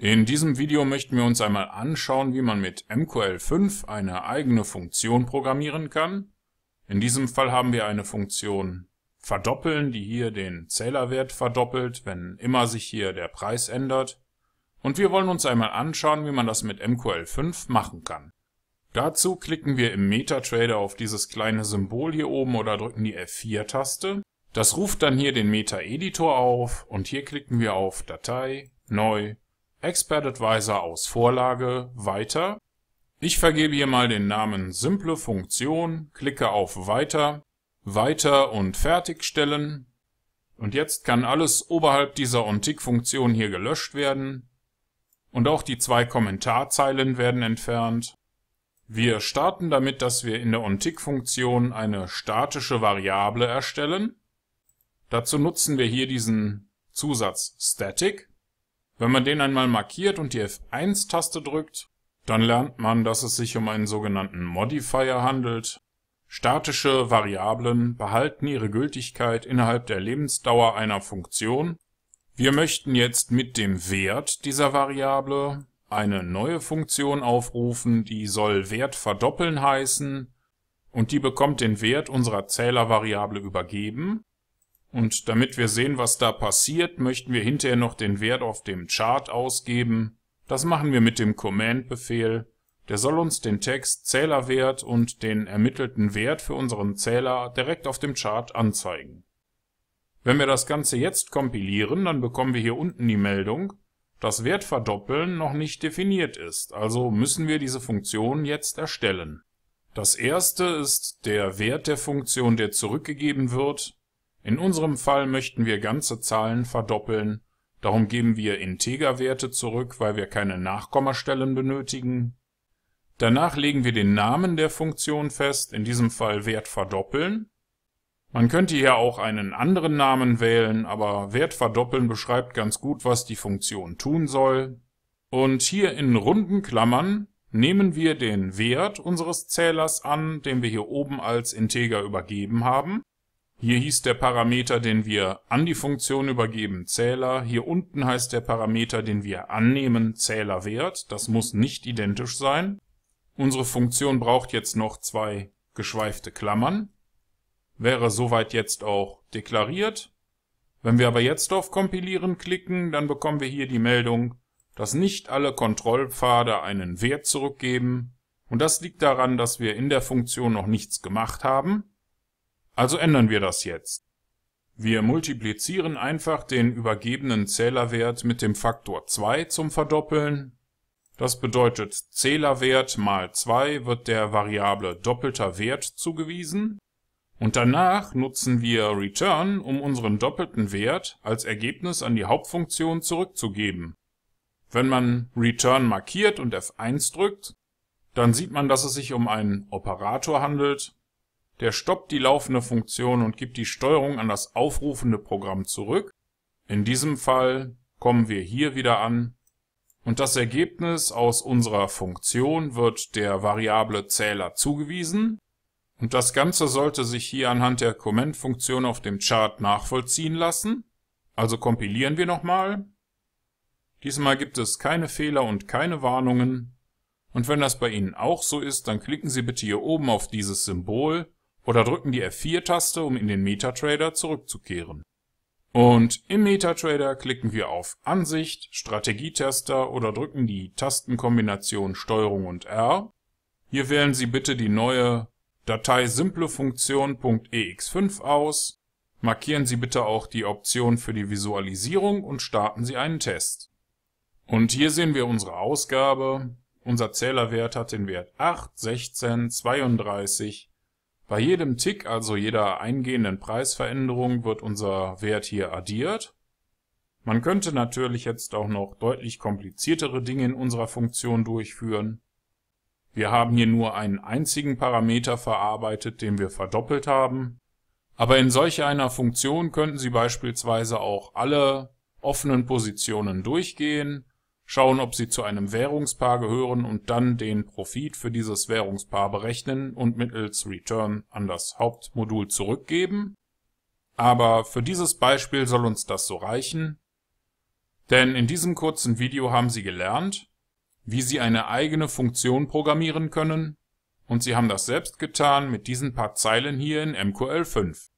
In diesem Video möchten wir uns einmal anschauen, wie man mit MQL5 eine eigene Funktion programmieren kann. In diesem Fall haben wir eine Funktion verdoppeln, die hier den Zählerwert verdoppelt, wenn immer sich hier der Preis ändert. Und wir wollen uns einmal anschauen, wie man das mit MQL5 machen kann. Dazu klicken wir im MetaTrader auf dieses kleine Symbol hier oben oder drücken die F4-Taste. Das ruft dann hier den Meta-Editor auf und hier klicken wir auf Datei, Neu, Expert Advisor aus Vorlage weiter. Ich vergebe hier mal den Namen simple Funktion, klicke auf Weiter, Weiter und Fertigstellen. Und jetzt kann alles oberhalb dieser OnTick-Funktion hier gelöscht werden. Und auch die zwei Kommentarzeilen werden entfernt. Wir starten damit, dass wir in der OnTick-Funktion eine statische Variable erstellen. Dazu nutzen wir hier diesen Zusatz Static. Wenn man den einmal markiert und die F1-Taste drückt, dann lernt man, dass es sich um einen sogenannten Modifier handelt. Statische Variablen behalten ihre Gültigkeit innerhalb der Lebensdauer einer Funktion. Wir möchten jetzt mit dem Wert dieser Variable eine neue Funktion aufrufen, die soll Wert verdoppeln heißen und die bekommt den Wert unserer Zählervariable übergeben und damit wir sehen, was da passiert, möchten wir hinterher noch den Wert auf dem Chart ausgeben. Das machen wir mit dem Command-Befehl. Der soll uns den Text Zählerwert und den ermittelten Wert für unseren Zähler direkt auf dem Chart anzeigen. Wenn wir das Ganze jetzt kompilieren, dann bekommen wir hier unten die Meldung, dass Wertverdoppeln noch nicht definiert ist, also müssen wir diese Funktion jetzt erstellen. Das erste ist der Wert der Funktion, der zurückgegeben wird, in unserem Fall möchten wir ganze Zahlen verdoppeln, darum geben wir Integerwerte zurück, weil wir keine Nachkommastellen benötigen. Danach legen wir den Namen der Funktion fest, in diesem Fall Wert verdoppeln. Man könnte hier auch einen anderen Namen wählen, aber Wert verdoppeln beschreibt ganz gut, was die Funktion tun soll. Und hier in runden Klammern nehmen wir den Wert unseres Zählers an, den wir hier oben als Integer übergeben haben. Hier hieß der Parameter, den wir an die Funktion übergeben, Zähler. Hier unten heißt der Parameter, den wir annehmen, Zählerwert. Das muss nicht identisch sein. Unsere Funktion braucht jetzt noch zwei geschweifte Klammern. Wäre soweit jetzt auch deklariert. Wenn wir aber jetzt auf Kompilieren klicken, dann bekommen wir hier die Meldung, dass nicht alle Kontrollpfade einen Wert zurückgeben. Und das liegt daran, dass wir in der Funktion noch nichts gemacht haben. Also ändern wir das jetzt. Wir multiplizieren einfach den übergebenen Zählerwert mit dem Faktor 2 zum Verdoppeln. Das bedeutet, Zählerwert mal 2 wird der Variable doppelter Wert zugewiesen. Und danach nutzen wir return, um unseren doppelten Wert als Ergebnis an die Hauptfunktion zurückzugeben. Wenn man return markiert und F1 drückt, dann sieht man, dass es sich um einen Operator handelt der stoppt die laufende Funktion und gibt die Steuerung an das aufrufende Programm zurück. In diesem Fall kommen wir hier wieder an und das Ergebnis aus unserer Funktion wird der Variable Zähler zugewiesen. Und das Ganze sollte sich hier anhand der Comment-Funktion auf dem Chart nachvollziehen lassen. Also kompilieren wir nochmal. Diesmal gibt es keine Fehler und keine Warnungen. Und wenn das bei Ihnen auch so ist, dann klicken Sie bitte hier oben auf dieses Symbol oder drücken die F4-Taste, um in den MetaTrader zurückzukehren. Und im MetaTrader klicken wir auf Ansicht, Strategietester oder drücken die Tastenkombination Steuerung und R. Hier wählen Sie bitte die neue Datei simplefunktion.ex5 aus, markieren Sie bitte auch die Option für die Visualisierung und starten Sie einen Test. Und hier sehen wir unsere Ausgabe. Unser Zählerwert hat den Wert 8, 16, 32, bei jedem Tick, also jeder eingehenden Preisveränderung, wird unser Wert hier addiert. Man könnte natürlich jetzt auch noch deutlich kompliziertere Dinge in unserer Funktion durchführen. Wir haben hier nur einen einzigen Parameter verarbeitet, den wir verdoppelt haben. Aber in solch einer Funktion könnten Sie beispielsweise auch alle offenen Positionen durchgehen schauen, ob sie zu einem Währungspaar gehören und dann den Profit für dieses Währungspaar berechnen und mittels Return an das Hauptmodul zurückgeben. Aber für dieses Beispiel soll uns das so reichen, denn in diesem kurzen Video haben Sie gelernt, wie Sie eine eigene Funktion programmieren können und Sie haben das selbst getan mit diesen paar Zeilen hier in MQL5.